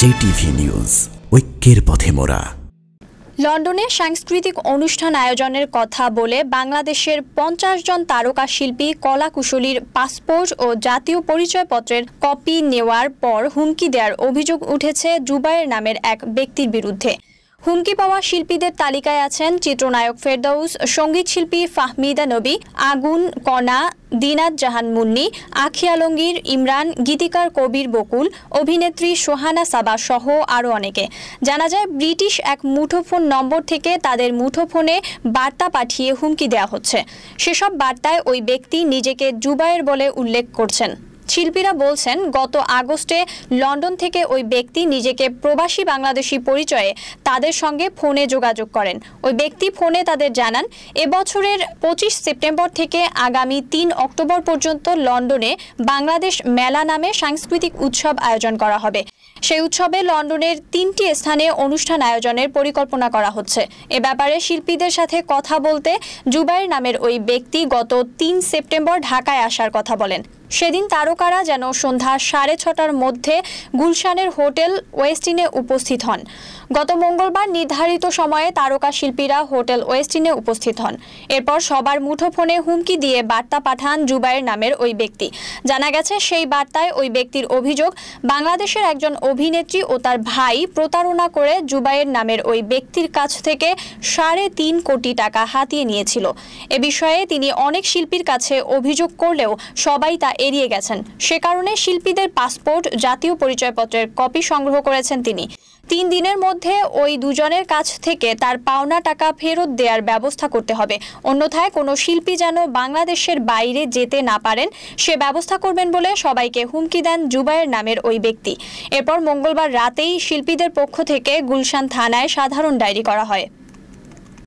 JTV news ঐক্যের পথে মোড়া লন্ডনে সাংস্কৃতিক অনুষ্ঠান আয়োজনের কথা বলে বাংলাদেশের পঞ্চাশ জন তারকা শিল্পী কলাকুশলীর পাসপোর্ট ও জাতীয় পরিচয়পত্রের কপি নেওয়ার পর হুমকি দেওয়ার অভিযোগ উঠেছে জুবাইয়ের নামের এক ব্যক্তির বিরুদ্ধে হুমকি পাওয়া শিল্পীদের তালিকায় আছেন চিত্রনায়ক ফেরদৌস সঙ্গীত শিল্পী ফাহমিদা নবী আগুন কণা দিনাত জাহান মুন্নি আখি আলঙ্গীর ইমরান গীতিকার কবির বকুল অভিনেত্রী সোহানা সাবা সহ আরও অনেকে জানা যায় ব্রিটিশ এক মুঠোফোন নম্বর থেকে তাদের মুঠোফোনে বার্তা পাঠিয়ে হুমকি দেওয়া হচ্ছে সেসব বার্তায় ওই ব্যক্তি নিজেকে জুবায়ের বলে উল্লেখ করছেন শিল্পীরা বলছেন গত আগস্টে লন্ডন থেকে ওই ব্যক্তি নিজেকে প্রবাসী বাংলাদেশি পরিচয়ে তাদের সঙ্গে ফোনে যোগাযোগ করেন ওই ব্যক্তি ফোনে তাদের জানান এবছরের পঁচিশ সেপ্টেম্বর থেকে আগামী তিন অক্টোবর পর্যন্ত লন্ডনে বাংলাদেশ মেলা নামে সাংস্কৃতিক উৎসব আয়োজন করা হবে সেই উৎসবে লন্ডনের তিনটি স্থানে অনুষ্ঠান আয়োজনের পরিকল্পনা করা হচ্ছে এ ব্যাপারে শিল্পীদের সাথে কথা বলতে জুবাইর নামের ওই ব্যক্তি গত তিন সেপ্টেম্বর ঢাকায় আসার কথা বলেন সেদিন তারকারা যেন সন্ধ্যা সাড়ে ছটার মধ্যে গুলশানের হোটেল ওয়েস্টিনে উপস্থিত হন গত মঙ্গলবার নির্ধারিত সময়ে তারকা শিল্পীরা হোটেল ওয়েস্টিনে উপস্থিত হন এরপর সবার মুঠোফোনে হুমকি দিয়ে বার্তা পাঠান জুবাইয়ের নামের ওই ব্যক্তি জানা গেছে সেই বার্তায় ওই ব্যক্তির অভিযোগ বাংলাদেশের একজন অভিনেত্রী ও তার ভাই প্রতারণা করে জুবাইয়ের নামের ওই ব্যক্তির কাছ থেকে সাড়ে তিন কোটি টাকা হাতিয়ে নিয়েছিল এ বিষয়ে তিনি অনেক শিল্পীর কাছে অভিযোগ করলেও সবাই তা এড়িয়ে গেছেন সে কারণে শিল্পীদের পাসপোর্ট জাতীয় পরিচয়পত্রের কপি সংগ্রহ করেছেন তিনি তিন দিনের মধ্যে ওই দুজনের কাছ থেকে তার পাওনা টাকা ফেরত দেওয়ার ব্যবস্থা করতে হবে অন্যথায় কোনো শিল্পী যেন বাংলাদেশের বাইরে যেতে না পারেন সে ব্যবস্থা করবেন বলে সবাইকে হুমকি দেন জুবায়ের নামের ওই ব্যক্তি এরপর মঙ্গলবার রাতেই শিল্পীদের পক্ষ থেকে গুলশান থানায় সাধারণ ডায়েরি করা হয়